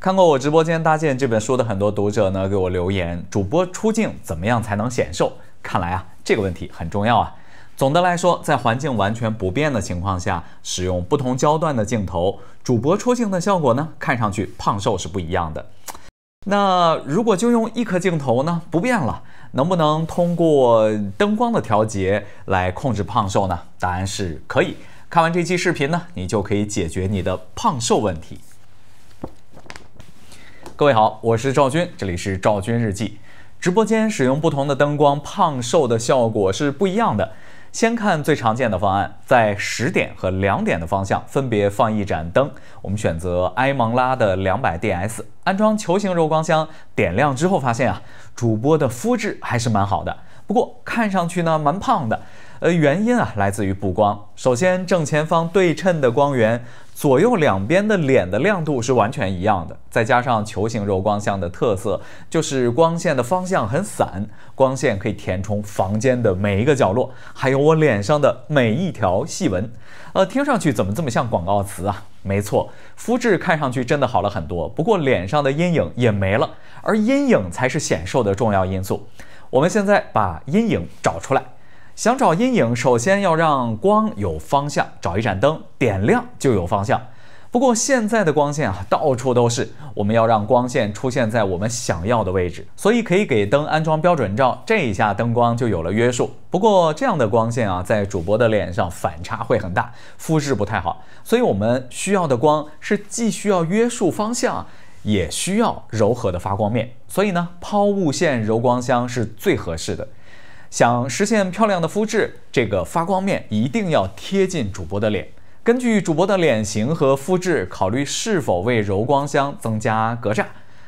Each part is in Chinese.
看过我直播间搭建这本书的很多读者呢，给我留言：“主播出镜怎么样才能显瘦？”看来啊，这个问题很重要啊。总的来说，在环境完全不变的情况下，使用不同焦段的镜头，主播出镜的效果呢，看上去胖瘦是不一样的。那如果就用一颗镜头呢，不变了，能不能通过灯光的调节来控制胖瘦呢？答案是可以。看完这期视频呢，你就可以解决你的胖瘦问题。各位好，我是赵军，这里是赵军日记。直播间使用不同的灯光，胖瘦的效果是不一样的。先看最常见的方案，在十点和两点的方向分别放一盏灯，我们选择埃蒙拉的两百 DS，安装球形柔光箱，点亮之后发现啊，主播的肤质还是蛮好的。不过看上去呢蛮胖的，呃，原因啊来自于补光。首先正前方对称的光源，左右两边的脸的亮度是完全一样的。再加上球形柔光箱的特色，就是光线的方向很散，光线可以填充房间的每一个角落，还有我脸上的每一条细纹。呃，听上去怎么这么像广告词啊？没错，肤质看上去真的好了很多。不过脸上的阴影也没了，而阴影才是显瘦的重要因素。我们现在把阴影找出来。想找阴影，首先要让光有方向，找一盏灯点亮就有方向。不过现在的光线啊，到处都是，我们要让光线出现在我们想要的位置，所以可以给灯安装标准照，这一下灯光就有了约束。不过这样的光线啊，在主播的脸上反差会很大，肤质不太好，所以我们需要的光是既需要约束方向。也需要柔和的发光面，所以呢，抛物线柔光箱是最合适的。想实现漂亮的肤质，这个发光面一定要贴近主播的脸。根据主播的脸型和肤质，考虑是否为柔光箱增加格栅。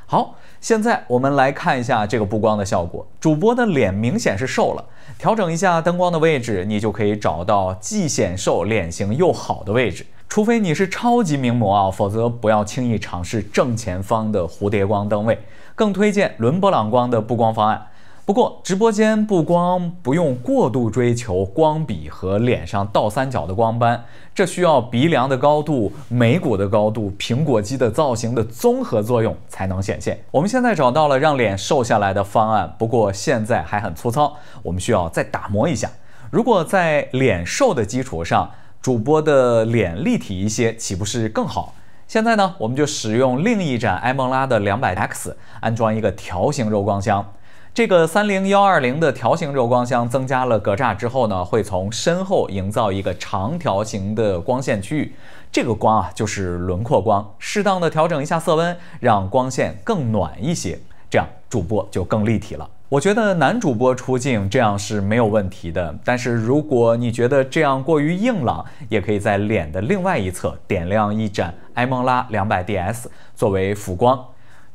好，现在我们来看一下这个布光的效果。主播的脸明显是瘦了，调整一下灯光的位置，你就可以找到既显瘦脸型又好的位置。除非你是超级名模啊，否则不要轻易尝试正前方的蝴蝶光灯位，更推荐伦勃朗光的布光方案。不过直播间布光不用过度追求光比和脸上倒三角的光斑，这需要鼻梁的高度、眉骨的高度、苹果肌的造型的综合作用才能显现。我们现在找到了让脸瘦下来的方案，不过现在还很粗糙，我们需要再打磨一下。如果在脸瘦的基础上，主播的脸立体一些，岂不是更好？现在呢，我们就使用另一盏埃梦拉的两百 X，安装一个条形柔光箱。这个三零幺二零的条形柔光箱增加了格栅之后呢，会从身后营造一个长条形的光线区域。这个光啊，就是轮廓光。适当的调整一下色温，让光线更暖一些，这样主播就更立体了。我觉得男主播出镜这样是没有问题的，但是如果你觉得这样过于硬朗，也可以在脸的另外一侧点亮一盏埃蒙拉两百 DS 作为辅光。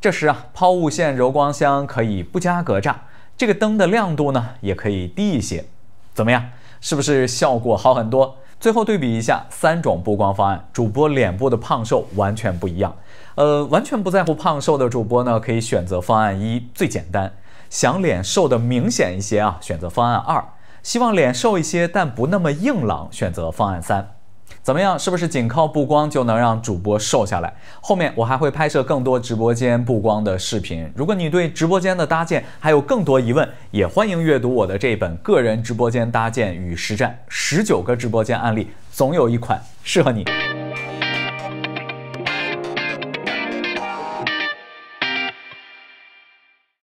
这时啊，抛物线柔光箱可以不加格栅，这个灯的亮度呢也可以低一些。怎么样？是不是效果好很多？最后对比一下三种布光方案，主播脸部的胖瘦完全不一样。呃，完全不在乎胖瘦的主播呢，可以选择方案一，最简单。想脸瘦的明显一些啊，选择方案二；希望脸瘦一些但不那么硬朗，选择方案三。怎么样？是不是仅靠布光就能让主播瘦下来？后面我还会拍摄更多直播间布光的视频。如果你对直播间的搭建还有更多疑问，也欢迎阅读我的这本《个人直播间搭建与实战：十九个直播间案例》，总有一款适合你。